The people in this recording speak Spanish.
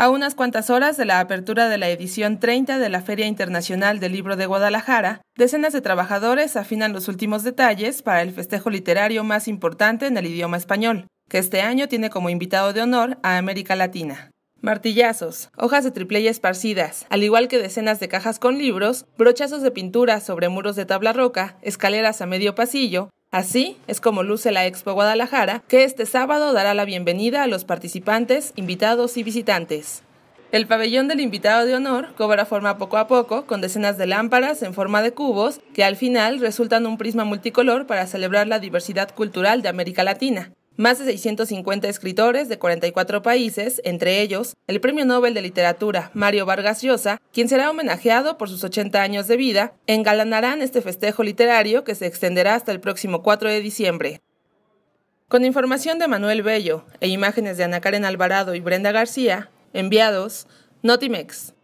A unas cuantas horas de la apertura de la edición 30 de la Feria Internacional del Libro de Guadalajara, decenas de trabajadores afinan los últimos detalles para el festejo literario más importante en el idioma español, que este año tiene como invitado de honor a América Latina. Martillazos, hojas de y esparcidas, al igual que decenas de cajas con libros, brochazos de pintura sobre muros de tabla roca, escaleras a medio pasillo, Así es como luce la Expo Guadalajara, que este sábado dará la bienvenida a los participantes, invitados y visitantes. El pabellón del invitado de honor cobra forma poco a poco con decenas de lámparas en forma de cubos que al final resultan un prisma multicolor para celebrar la diversidad cultural de América Latina más de 650 escritores de 44 países, entre ellos el Premio Nobel de Literatura Mario Vargas Llosa, quien será homenajeado por sus 80 años de vida, engalanarán este festejo literario que se extenderá hasta el próximo 4 de diciembre. Con información de Manuel Bello e imágenes de Ana Karen Alvarado y Brenda García, enviados, Notimex.